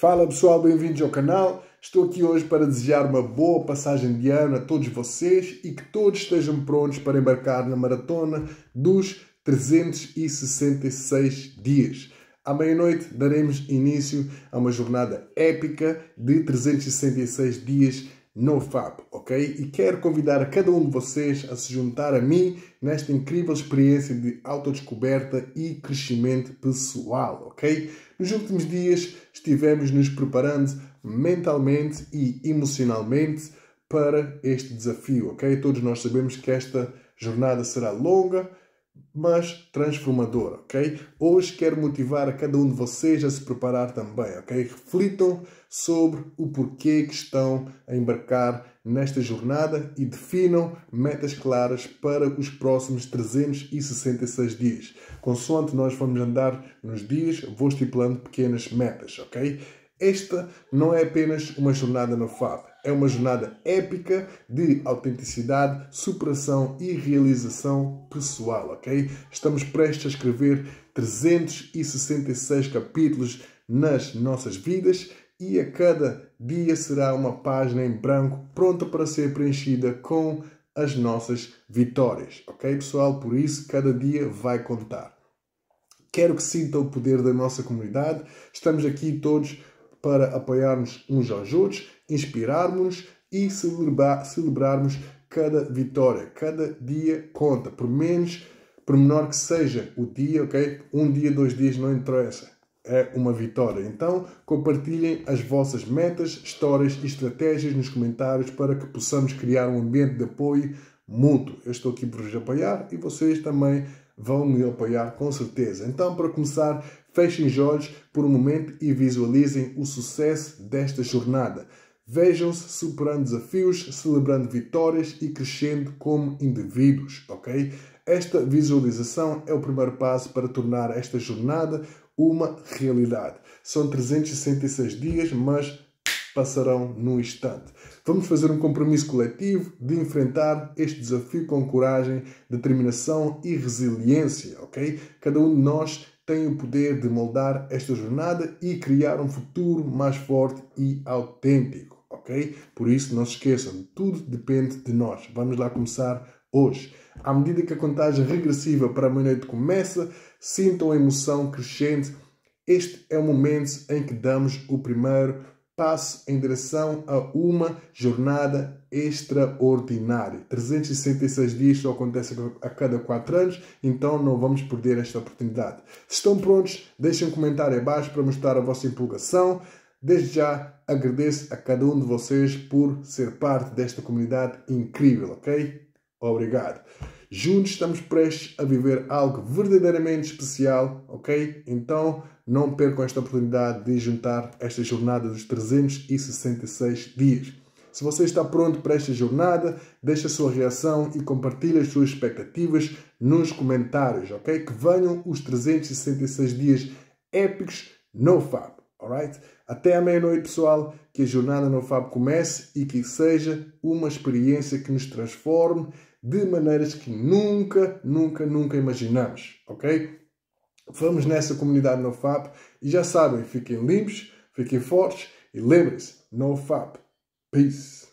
Fala pessoal, bem-vindos ao canal. Estou aqui hoje para desejar uma boa passagem de ano a todos vocês e que todos estejam prontos para embarcar na maratona dos 366 dias. À meia-noite daremos início a uma jornada épica de 366 dias no FAP, ok? E quero convidar cada um de vocês a se juntar a mim nesta incrível experiência de autodescoberta e crescimento pessoal, ok? Nos últimos dias estivemos nos preparando mentalmente e emocionalmente para este desafio, ok? Todos nós sabemos que esta jornada será longa, mas transformador, ok? Hoje quero motivar a cada um de vocês a se preparar também, ok? Reflitam sobre o porquê que estão a embarcar nesta jornada e definam metas claras para os próximos 366 dias. Consoante nós vamos andar nos dias, vou estipulando pequenas metas, ok? Esta não é apenas uma jornada no FAB, é uma jornada épica de autenticidade, superação e realização pessoal, ok? Estamos prestes a escrever 366 capítulos nas nossas vidas e a cada dia será uma página em branco pronta para ser preenchida com as nossas vitórias, ok, pessoal? Por isso, cada dia vai contar. Quero que sinta o poder da nossa comunidade. Estamos aqui todos para apoiarmos uns aos outros, inspirarmos e celebrar, celebrarmos cada vitória. Cada dia conta, por menos, por menor que seja o dia, ok? Um dia, dois dias, não interessa. É uma vitória. Então, compartilhem as vossas metas, histórias e estratégias nos comentários para que possamos criar um ambiente de apoio mútuo. Eu estou aqui para vos apoiar e vocês também vão me apoiar com certeza. Então, para começar, fechem os olhos por um momento e visualizem o sucesso desta jornada. Vejam-se superando desafios, celebrando vitórias e crescendo como indivíduos, ok? Esta visualização é o primeiro passo para tornar esta jornada uma realidade. São 366 dias, mas passarão num instante. Vamos fazer um compromisso coletivo de enfrentar este desafio com coragem, determinação e resiliência, ok? Cada um de nós tem o poder de moldar esta jornada e criar um futuro mais forte e autêntico, ok? Por isso, não se esqueçam, tudo depende de nós. Vamos lá começar hoje. À medida que a contagem regressiva para a meia-noite começa, sintam a emoção crescente. Este é o momento em que damos o primeiro passo em direção a uma jornada extraordinária. 366 dias só acontece a cada 4 anos, então não vamos perder esta oportunidade. Se estão prontos, deixem um comentário abaixo para mostrar a vossa empolgação. Desde já agradeço a cada um de vocês por ser parte desta comunidade incrível, ok? Obrigado. Juntos estamos prestes a viver algo verdadeiramente especial, ok? Então não percam esta oportunidade de juntar esta jornada dos 366 dias. Se você está pronto para esta jornada, deixe a sua reação e compartilhe as suas expectativas nos comentários, ok? Que venham os 366 dias épicos no Fab, alright? Até à meia-noite, pessoal, que a jornada no Fab comece e que seja uma experiência que nos transforme de maneiras que nunca, nunca, nunca imaginamos, ok? Vamos nessa comunidade NoFap e já sabem, fiquem limpos, fiquem fortes e lembrem-se, NoFap. Peace.